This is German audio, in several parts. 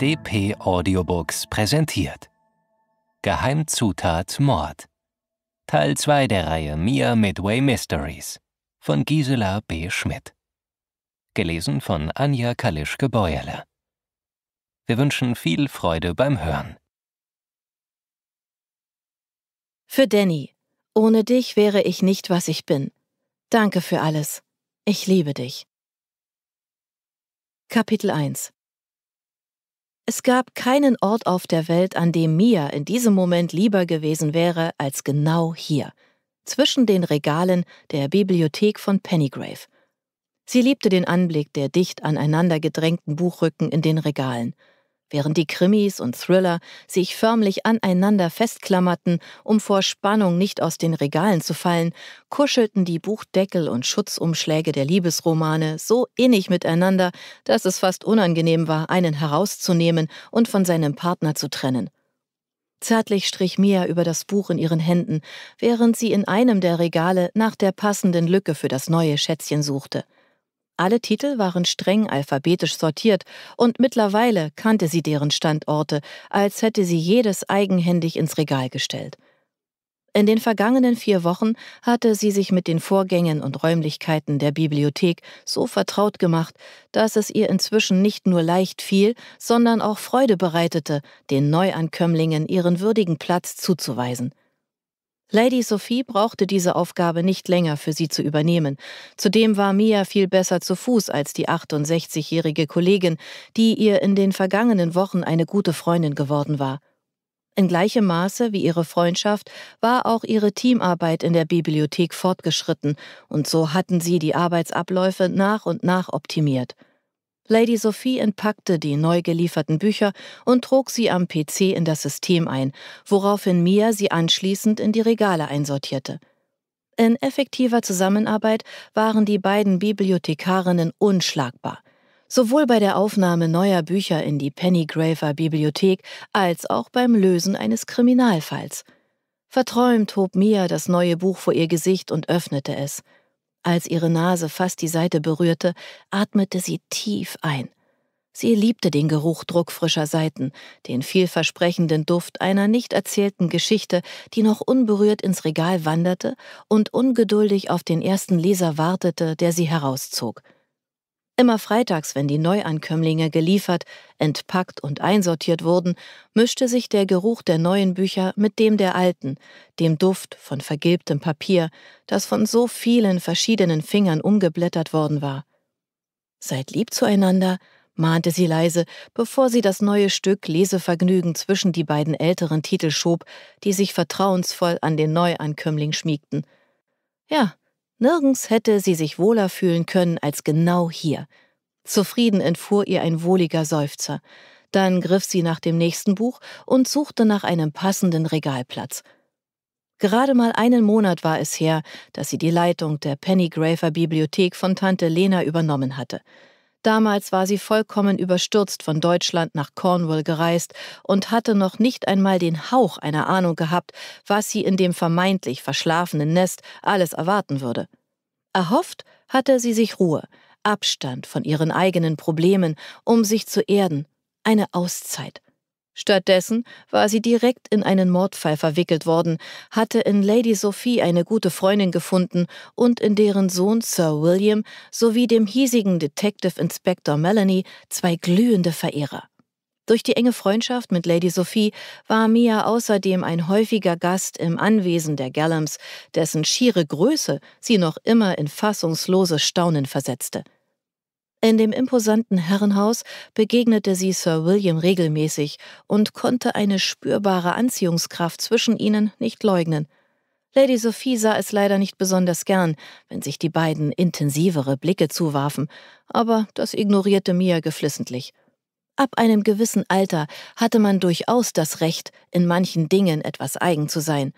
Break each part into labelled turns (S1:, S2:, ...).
S1: DP Audiobooks präsentiert. Geheimzutat Mord. Teil 2 der Reihe Mia Midway Mysteries von Gisela B. Schmidt. Gelesen von Anja kalischke Beuerle. Wir wünschen viel Freude beim Hören. Für Danny. Ohne dich wäre ich nicht, was ich bin. Danke für alles. Ich liebe dich. Kapitel 1 es gab keinen Ort auf der Welt, an dem Mia in diesem Moment lieber gewesen wäre, als genau hier, zwischen den Regalen der Bibliothek von Pennygrave. Sie liebte den Anblick der dicht aneinander gedrängten Buchrücken in den Regalen – während die Krimis und Thriller sich förmlich aneinander festklammerten, um vor Spannung nicht aus den Regalen zu fallen, kuschelten die Buchdeckel und Schutzumschläge der Liebesromane so innig miteinander, dass es fast unangenehm war, einen herauszunehmen und von seinem Partner zu trennen. Zärtlich strich Mia über das Buch in ihren Händen, während sie in einem der Regale nach der passenden Lücke für das neue Schätzchen suchte. Alle Titel waren streng alphabetisch sortiert und mittlerweile kannte sie deren Standorte, als hätte sie jedes eigenhändig ins Regal gestellt. In den vergangenen vier Wochen hatte sie sich mit den Vorgängen und Räumlichkeiten der Bibliothek so vertraut gemacht, dass es ihr inzwischen nicht nur leicht fiel, sondern auch Freude bereitete, den Neuankömmlingen ihren würdigen Platz zuzuweisen. Lady Sophie brauchte diese Aufgabe nicht länger für sie zu übernehmen. Zudem war Mia viel besser zu Fuß als die 68-jährige Kollegin, die ihr in den vergangenen Wochen eine gute Freundin geworden war. In gleichem Maße wie ihre Freundschaft war auch ihre Teamarbeit in der Bibliothek fortgeschritten, und so hatten sie die Arbeitsabläufe nach und nach optimiert. Lady Sophie entpackte die neu gelieferten Bücher und trug sie am PC in das System ein, woraufhin Mia sie anschließend in die Regale einsortierte. In effektiver Zusammenarbeit waren die beiden Bibliothekarinnen unschlagbar. Sowohl bei der Aufnahme neuer Bücher in die Pennygraver Bibliothek als auch beim Lösen eines Kriminalfalls. Verträumt hob Mia das neue Buch vor ihr Gesicht und öffnete es. Als ihre Nase fast die Seite berührte, atmete sie tief ein. Sie liebte den Geruch druckfrischer Seiten, den vielversprechenden Duft einer nicht erzählten Geschichte, die noch unberührt ins Regal wanderte und ungeduldig auf den ersten Leser wartete, der sie herauszog. Immer freitags, wenn die Neuankömmlinge geliefert, entpackt und einsortiert wurden, mischte sich der Geruch der neuen Bücher mit dem der alten, dem Duft von vergilbtem Papier, das von so vielen verschiedenen Fingern umgeblättert worden war. Seid lieb zueinander, mahnte sie leise, bevor sie das neue Stück Lesevergnügen zwischen die beiden älteren Titel schob, die sich vertrauensvoll an den Neuankömmling schmiegten. Ja, Nirgends hätte sie sich wohler fühlen können als genau hier. Zufrieden entfuhr ihr ein wohliger Seufzer. Dann griff sie nach dem nächsten Buch und suchte nach einem passenden Regalplatz. Gerade mal einen Monat war es her, dass sie die Leitung der Pennygraver Bibliothek von Tante Lena übernommen hatte. Damals war sie vollkommen überstürzt von Deutschland nach Cornwall gereist und hatte noch nicht einmal den Hauch einer Ahnung gehabt, was sie in dem vermeintlich verschlafenen Nest alles erwarten würde. Erhofft hatte sie sich Ruhe, Abstand von ihren eigenen Problemen, um sich zu erden, eine Auszeit. Stattdessen war sie direkt in einen Mordfall verwickelt worden, hatte in Lady Sophie eine gute Freundin gefunden und in deren Sohn Sir William sowie dem hiesigen Detective Inspector Melanie zwei glühende Verehrer. Durch die enge Freundschaft mit Lady Sophie war Mia außerdem ein häufiger Gast im Anwesen der Gallams, dessen schiere Größe sie noch immer in fassungsloses Staunen versetzte. In dem imposanten Herrenhaus begegnete sie Sir William regelmäßig und konnte eine spürbare Anziehungskraft zwischen ihnen nicht leugnen. Lady Sophie sah es leider nicht besonders gern, wenn sich die beiden intensivere Blicke zuwarfen, aber das ignorierte Mia geflissentlich. Ab einem gewissen Alter hatte man durchaus das Recht, in manchen Dingen etwas eigen zu sein,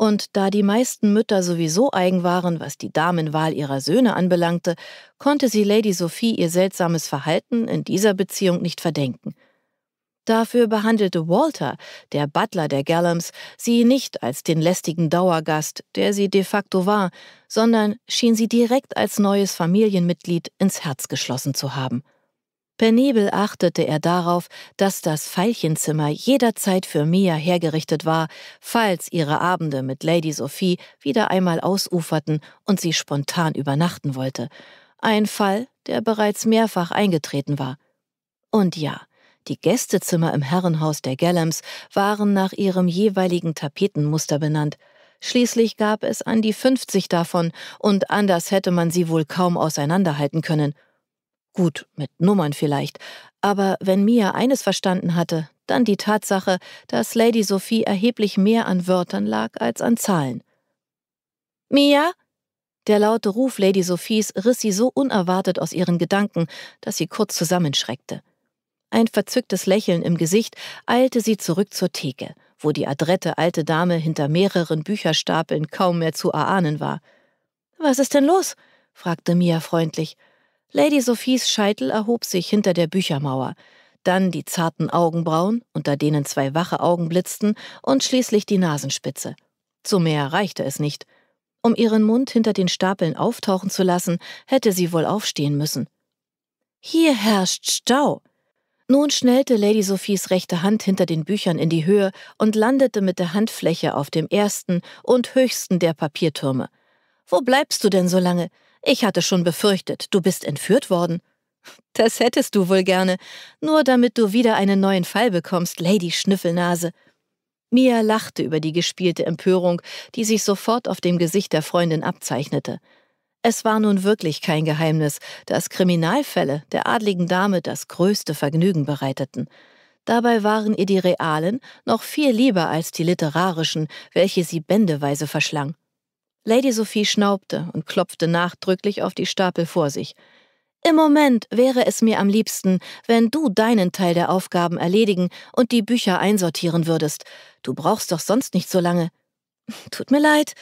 S1: und da die meisten Mütter sowieso eigen waren, was die Damenwahl ihrer Söhne anbelangte, konnte sie Lady Sophie ihr seltsames Verhalten in dieser Beziehung nicht verdenken. Dafür behandelte Walter, der Butler der Gallams, sie nicht als den lästigen Dauergast, der sie de facto war, sondern schien sie direkt als neues Familienmitglied ins Herz geschlossen zu haben. Penibel achtete er darauf, dass das Veilchenzimmer jederzeit für Mia hergerichtet war, falls ihre Abende mit Lady Sophie wieder einmal ausuferten und sie spontan übernachten wollte. Ein Fall, der bereits mehrfach eingetreten war. Und ja, die Gästezimmer im Herrenhaus der Gallams waren nach ihrem jeweiligen Tapetenmuster benannt. Schließlich gab es an die 50 davon, und anders hätte man sie wohl kaum auseinanderhalten können – Gut, mit Nummern vielleicht. Aber wenn Mia eines verstanden hatte, dann die Tatsache, dass Lady Sophie erheblich mehr an Wörtern lag als an Zahlen. Mia? Der laute Ruf Lady Sophies riss sie so unerwartet aus ihren Gedanken, dass sie kurz zusammenschreckte. Ein verzücktes Lächeln im Gesicht eilte sie zurück zur Theke, wo die adrette alte Dame hinter mehreren Bücherstapeln kaum mehr zu erahnen war. Was ist denn los? fragte Mia freundlich. Lady Sophies Scheitel erhob sich hinter der Büchermauer, dann die zarten Augenbrauen, unter denen zwei wache Augen blitzten, und schließlich die Nasenspitze. Zu mehr reichte es nicht. Um ihren Mund hinter den Stapeln auftauchen zu lassen, hätte sie wohl aufstehen müssen. Hier herrscht Stau. Nun schnellte Lady Sophies rechte Hand hinter den Büchern in die Höhe und landete mit der Handfläche auf dem ersten und höchsten der Papiertürme. Wo bleibst du denn so lange? Ich hatte schon befürchtet, du bist entführt worden. Das hättest du wohl gerne, nur damit du wieder einen neuen Fall bekommst, Lady Schnüffelnase. Mia lachte über die gespielte Empörung, die sich sofort auf dem Gesicht der Freundin abzeichnete. Es war nun wirklich kein Geheimnis, dass Kriminalfälle der adligen Dame das größte Vergnügen bereiteten. Dabei waren ihr die realen noch viel lieber als die literarischen, welche sie bändeweise verschlang. Lady Sophie schnaubte und klopfte nachdrücklich auf die Stapel vor sich. Im Moment wäre es mir am liebsten, wenn du deinen Teil der Aufgaben erledigen und die Bücher einsortieren würdest. Du brauchst doch sonst nicht so lange. Tut mir leid.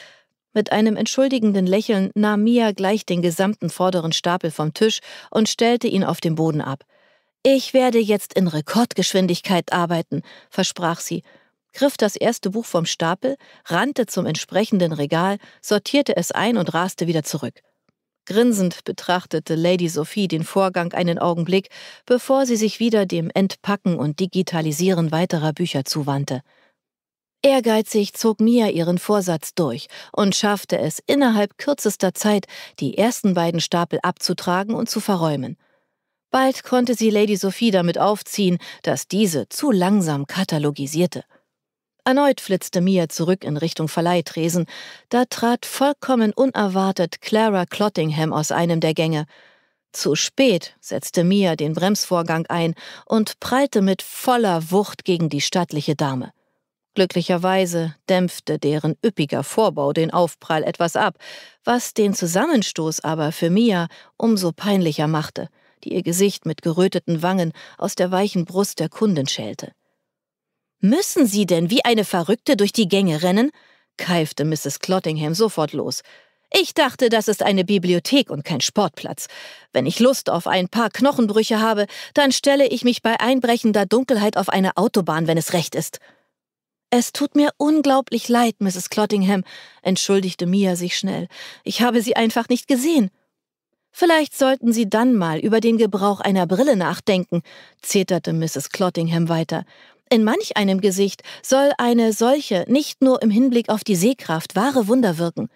S1: Mit einem entschuldigenden Lächeln nahm Mia gleich den gesamten vorderen Stapel vom Tisch und stellte ihn auf den Boden ab. Ich werde jetzt in Rekordgeschwindigkeit arbeiten, versprach sie griff das erste Buch vom Stapel, rannte zum entsprechenden Regal, sortierte es ein und raste wieder zurück. Grinsend betrachtete Lady Sophie den Vorgang einen Augenblick, bevor sie sich wieder dem Entpacken und Digitalisieren weiterer Bücher zuwandte. Ehrgeizig zog Mia ihren Vorsatz durch und schaffte es innerhalb kürzester Zeit, die ersten beiden Stapel abzutragen und zu verräumen. Bald konnte sie Lady Sophie damit aufziehen, dass diese zu langsam katalogisierte. Erneut flitzte Mia zurück in Richtung Verleihtresen. Da trat vollkommen unerwartet Clara Clottingham aus einem der Gänge. Zu spät setzte Mia den Bremsvorgang ein und prallte mit voller Wucht gegen die stattliche Dame. Glücklicherweise dämpfte deren üppiger Vorbau den Aufprall etwas ab, was den Zusammenstoß aber für Mia umso peinlicher machte, die ihr Gesicht mit geröteten Wangen aus der weichen Brust der Kunden schälte. Müssen Sie denn wie eine Verrückte durch die Gänge rennen? keifte Mrs. Clottingham sofort los. Ich dachte, das ist eine Bibliothek und kein Sportplatz. Wenn ich Lust auf ein paar Knochenbrüche habe, dann stelle ich mich bei einbrechender Dunkelheit auf eine Autobahn, wenn es recht ist. Es tut mir unglaublich leid, Mrs. Clottingham, entschuldigte Mia sich schnell. Ich habe Sie einfach nicht gesehen. Vielleicht sollten Sie dann mal über den Gebrauch einer Brille nachdenken, zeterte Mrs. Clottingham weiter. In manch einem Gesicht soll eine solche nicht nur im Hinblick auf die Sehkraft wahre Wunder wirken.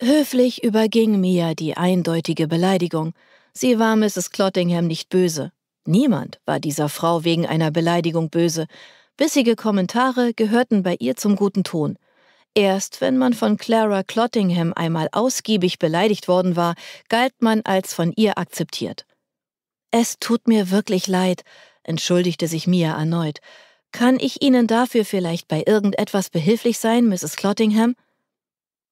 S1: Höflich überging Mia die eindeutige Beleidigung. Sie war Mrs. Clottingham nicht böse. Niemand war dieser Frau wegen einer Beleidigung böse. Bissige Kommentare gehörten bei ihr zum guten Ton. Erst wenn man von Clara Clottingham einmal ausgiebig beleidigt worden war, galt man als von ihr akzeptiert. Es tut mir wirklich leid, entschuldigte sich Mia erneut. Kann ich Ihnen dafür vielleicht bei irgendetwas behilflich sein, Mrs. Clottingham?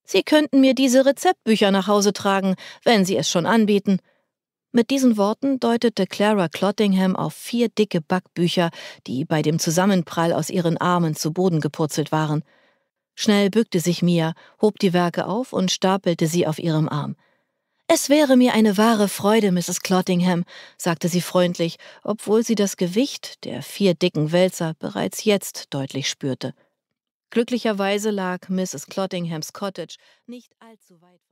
S1: Sie könnten mir diese Rezeptbücher nach Hause tragen, wenn Sie es schon anbieten. Mit diesen Worten deutete Clara Clottingham auf vier dicke Backbücher, die bei dem Zusammenprall aus ihren Armen zu Boden gepurzelt waren. Schnell bückte sich Mia, hob die Werke auf und stapelte sie auf ihrem Arm. Es wäre mir eine wahre Freude, Mrs. Clottingham, sagte sie freundlich, obwohl sie das Gewicht der vier dicken Wälzer bereits jetzt deutlich spürte. Glücklicherweise lag Mrs. Clottinghams Cottage nicht allzu weit.